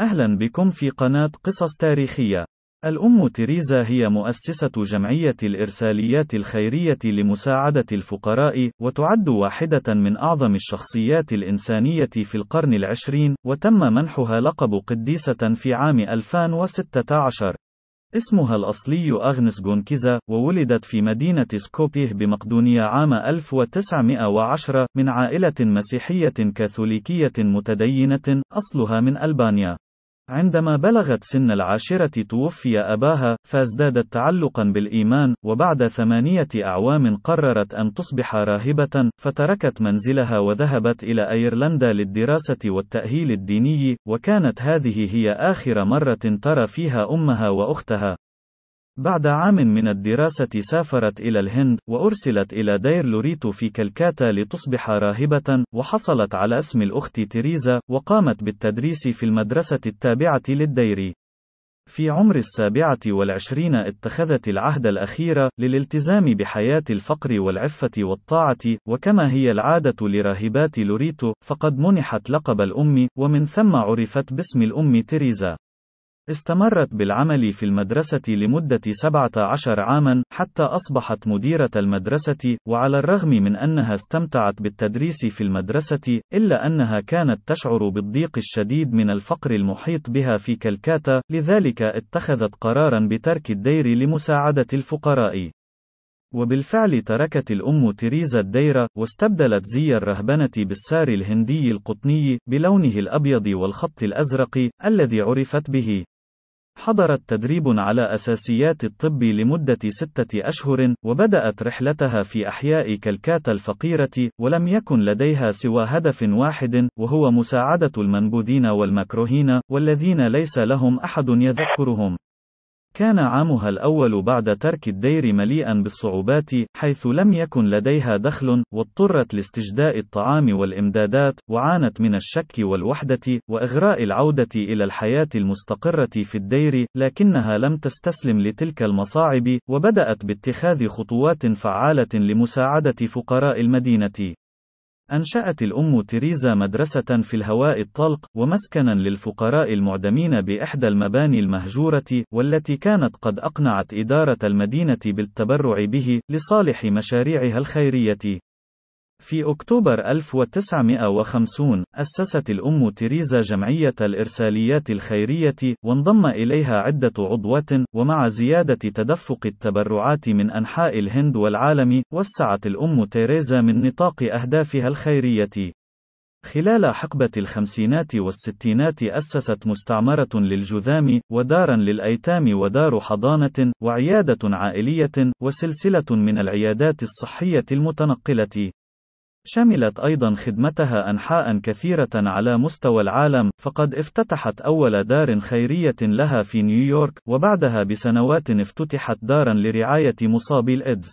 أهلا بكم في قناة قصص تاريخية. الأم تيريزا هي مؤسسة جمعية الإرساليات الخيرية لمساعدة الفقراء، وتعد واحدة من أعظم الشخصيات الإنسانية في القرن العشرين، وتم منحها لقب قديسة في عام 2016. اسمها الأصلي أغنس جونكيزا، وولدت في مدينة سكوبيه بمقدونيا عام 1910 من عائلة مسيحية كاثوليكية متدينة، أصلها من ألبانيا. عندما بلغت سن العاشرة توفي أباها، فازدادت تعلقًا بالإيمان، وبعد ثمانية أعوام قررت أن تصبح راهبة، فتركت منزلها وذهبت إلى أيرلندا للدراسة والتأهيل الديني، وكانت هذه هي آخر مرة ترى فيها أمها وأختها. بعد عام من الدراسة سافرت إلى الهند، وأرسلت إلى دير لوريتو في كلكاتا لتصبح راهبة، وحصلت على اسم الأخت تيريزا، وقامت بالتدريس في المدرسة التابعة للدير. في عمر السابعة والعشرين اتخذت العهد الأخير للالتزام بحياة الفقر والعفة والطاعة، وكما هي العادة لراهبات لوريتو، فقد منحت لقب الأم، ومن ثم عرفت باسم الأم تيريزا. استمرت بالعمل في المدرسة لمدة 17 عامًا، حتى أصبحت مديرة المدرسة، وعلى الرغم من أنها استمتعت بالتدريس في المدرسة، إلا أنها كانت تشعر بالضيق الشديد من الفقر المحيط بها في كلكاتا، لذلك اتخذت قرارًا بترك الدير لمساعدة الفقراء. وبالفعل تركت الأم تيريزا الديرة، واستبدلت زي الرهبنة بالسار الهندي القطني، بلونه الأبيض والخط الأزرق، الذي عرفت به. حضرت تدريب على أساسيات الطب لمدة ستة أشهر، وبدأت رحلتها في أحياء كلكاتا الفقيرة، ولم يكن لديها سوى هدف واحد، وهو مساعدة المنبوذين والمكروهين، والذين ليس لهم أحد يذكرهم. كان عامها الأول بعد ترك الدير مليئا بالصعوبات، حيث لم يكن لديها دخل، واضطرت لاستجداء الطعام والإمدادات، وعانت من الشك والوحدة، وإغراء العودة إلى الحياة المستقرة في الدير، لكنها لم تستسلم لتلك المصاعب، وبدأت باتخاذ خطوات فعالة لمساعدة فقراء المدينة. أنشأت الأم تيريزا مدرسة في الهواء الطلق، ومسكنًا للفقراء المعدمين بإحدى المباني المهجورة، والتي كانت قد أقنعت إدارة المدينة بالتبرع به، لصالح مشاريعها الخيرية. في أكتوبر 1950 أسست الأم تيريزا جمعية الإرساليات الخيرية وانضم إليها عدة عضوات ومع زيادة تدفق التبرعات من أنحاء الهند والعالم وسعت الأم تيريزا من نطاق أهدافها الخيرية خلال حقبة الخمسينات والستينات أسست مستعمرة للجذام، ودارا للأيتام ودار حضانة، وعيادة عائلية، وسلسلة من العيادات الصحية المتنقلة. شملت أيضا خدمتها أنحاء كثيرة على مستوى العالم، فقد افتتحت أول دار خيرية لها في نيويورك، وبعدها بسنوات افتتحت دارا لرعاية مصابي الإيدز.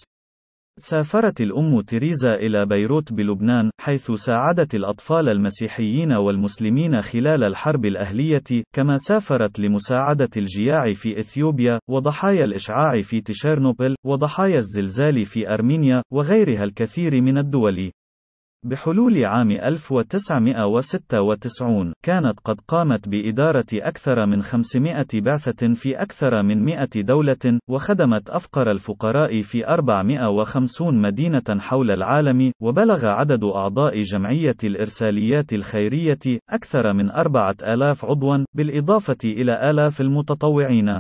سافرت الأم تيريزا إلى بيروت بلبنان، حيث ساعدت الأطفال المسيحيين والمسلمين خلال الحرب الأهلية، كما سافرت لمساعدة الجياع في إثيوبيا، وضحايا الإشعاع في تشيرنوبل، وضحايا الزلزال في أرمينيا، وغيرها الكثير من الدول. بحلول عام 1996 كانت قد قامت بإدارة أكثر من 500 بعثة في أكثر من 100 دولة وخدمت أفقر الفقراء في 450 مدينة حول العالم وبلغ عدد أعضاء جمعية الإرساليات الخيرية أكثر من 4000 عضوا بالإضافة إلى آلاف المتطوعين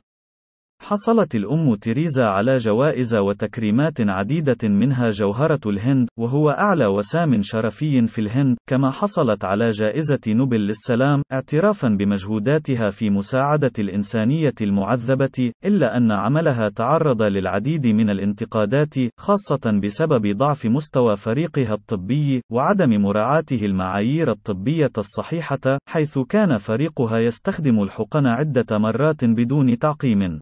حصلت الأم تيريزا على جوائز وتكريمات عديدة منها جوهرة الهند، وهو أعلى وسام شرفي في الهند، كما حصلت على جائزة نوبل للسلام، اعترافًا بمجهوداتها في مساعدة الإنسانية المعذبة، إلا أن عملها تعرض للعديد من الانتقادات، خاصة بسبب ضعف مستوى فريقها الطبي، وعدم مراعاته المعايير الطبية الصحيحة، حيث كان فريقها يستخدم الحقن عدة مرات بدون تعقيم.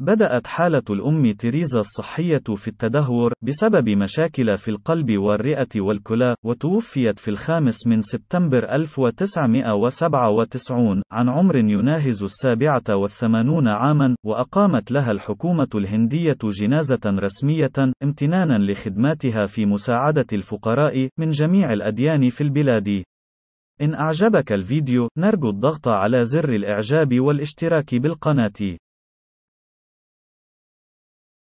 بدأت حالة الأم تيريزا الصحية في التدهور بسبب مشاكل في القلب والرئة والكلى، وتوفيت في الخامس من سبتمبر 1997 عن عمر يناهز السابعة والثمانون عاما، وأقامت لها الحكومة الهندية جنازة رسمية امتنانا لخدماتها في مساعدة الفقراء من جميع الأديان في البلاد. إن أعجبك الفيديو، نرجو الضغط على زر الإعجاب والاشتراك بالقناة.